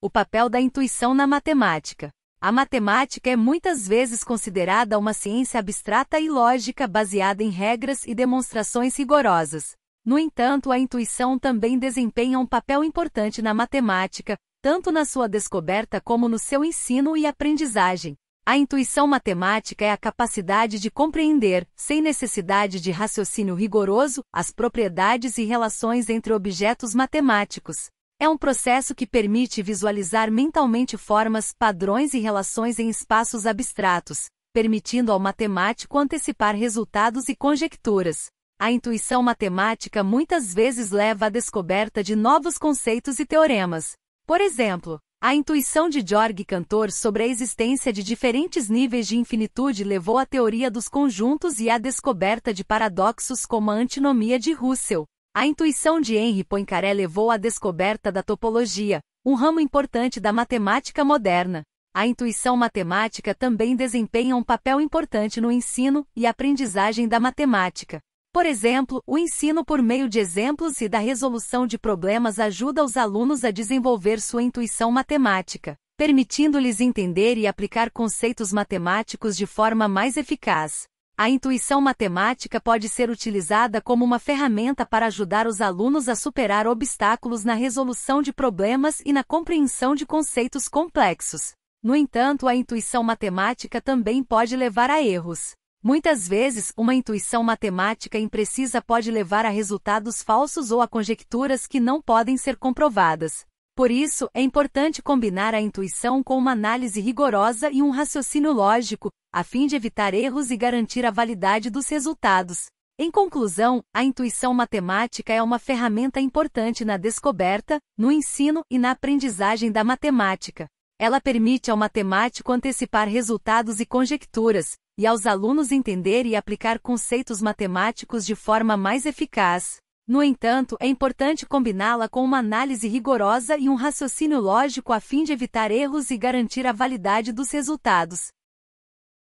O papel da intuição na matemática. A matemática é muitas vezes considerada uma ciência abstrata e lógica baseada em regras e demonstrações rigorosas. No entanto, a intuição também desempenha um papel importante na matemática, tanto na sua descoberta como no seu ensino e aprendizagem. A intuição matemática é a capacidade de compreender, sem necessidade de raciocínio rigoroso, as propriedades e relações entre objetos matemáticos. É um processo que permite visualizar mentalmente formas, padrões e relações em espaços abstratos, permitindo ao matemático antecipar resultados e conjecturas. A intuição matemática muitas vezes leva à descoberta de novos conceitos e teoremas. Por exemplo, a intuição de Georg Cantor sobre a existência de diferentes níveis de infinitude levou à teoria dos conjuntos e à descoberta de paradoxos como a antinomia de Russell. A intuição de Henri Poincaré levou à descoberta da topologia, um ramo importante da matemática moderna. A intuição matemática também desempenha um papel importante no ensino e aprendizagem da matemática. Por exemplo, o ensino por meio de exemplos e da resolução de problemas ajuda os alunos a desenvolver sua intuição matemática, permitindo-lhes entender e aplicar conceitos matemáticos de forma mais eficaz. A intuição matemática pode ser utilizada como uma ferramenta para ajudar os alunos a superar obstáculos na resolução de problemas e na compreensão de conceitos complexos. No entanto, a intuição matemática também pode levar a erros. Muitas vezes, uma intuição matemática imprecisa pode levar a resultados falsos ou a conjecturas que não podem ser comprovadas. Por isso, é importante combinar a intuição com uma análise rigorosa e um raciocínio lógico, a fim de evitar erros e garantir a validade dos resultados. Em conclusão, a intuição matemática é uma ferramenta importante na descoberta, no ensino e na aprendizagem da matemática. Ela permite ao matemático antecipar resultados e conjecturas, e aos alunos entender e aplicar conceitos matemáticos de forma mais eficaz. No entanto, é importante combiná-la com uma análise rigorosa e um raciocínio lógico a fim de evitar erros e garantir a validade dos resultados.